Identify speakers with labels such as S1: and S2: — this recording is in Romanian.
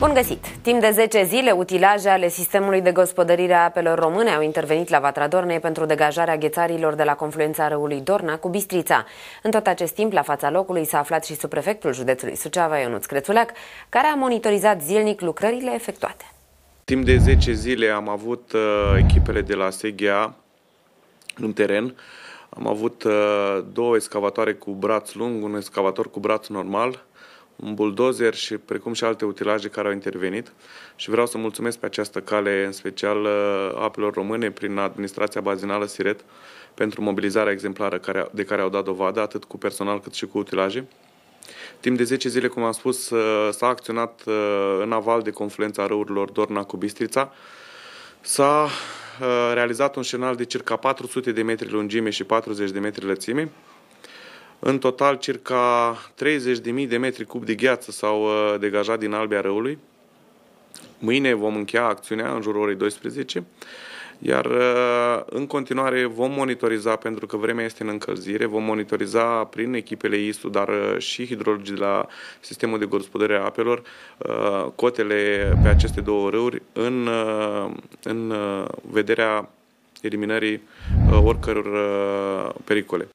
S1: Bun găsit! Timp de 10 zile, utilaje ale sistemului de gospodărire a apelor române au intervenit la Vatra Dornei pentru degajarea ghețarilor de la confluența râului Dorna cu Bistrița. În tot acest timp, la fața locului s-a aflat și subprefectul județului Suceava, Ionuț Crețuleac, care a monitorizat zilnic lucrările efectuate.
S2: Timp de 10 zile am avut uh, echipele de la SGA, în teren. Am avut uh, două excavatoare cu braț lung, un excavator cu braț normal, un buldozer și precum și alte utilaje care au intervenit și vreau să mulțumesc pe această cale, în special uh, apelor române, prin administrația bazinală Siret, pentru mobilizarea exemplară de care au dat dovadă, atât cu personal cât și cu utilaje. Timp de 10 zile, cum am spus, uh, s-a acționat uh, în aval de confluența râurilor Dorna cu Bistrița. S-a realizat un șenal de circa 400 de metri lungime și 40 de metri lățime, în total, circa 30.000 de metri cub de gheață s-au uh, degajat din Albia Răului. Mâine vom încheia acțiunea în jurul orei 12, iar uh, în continuare vom monitoriza, pentru că vremea este în încălzire, vom monitoriza prin echipele ISU, dar uh, și hidrologii de la sistemul de gospodare a apelor, cotele pe aceste două râuri în, în vederea eliminării oricăror pericole.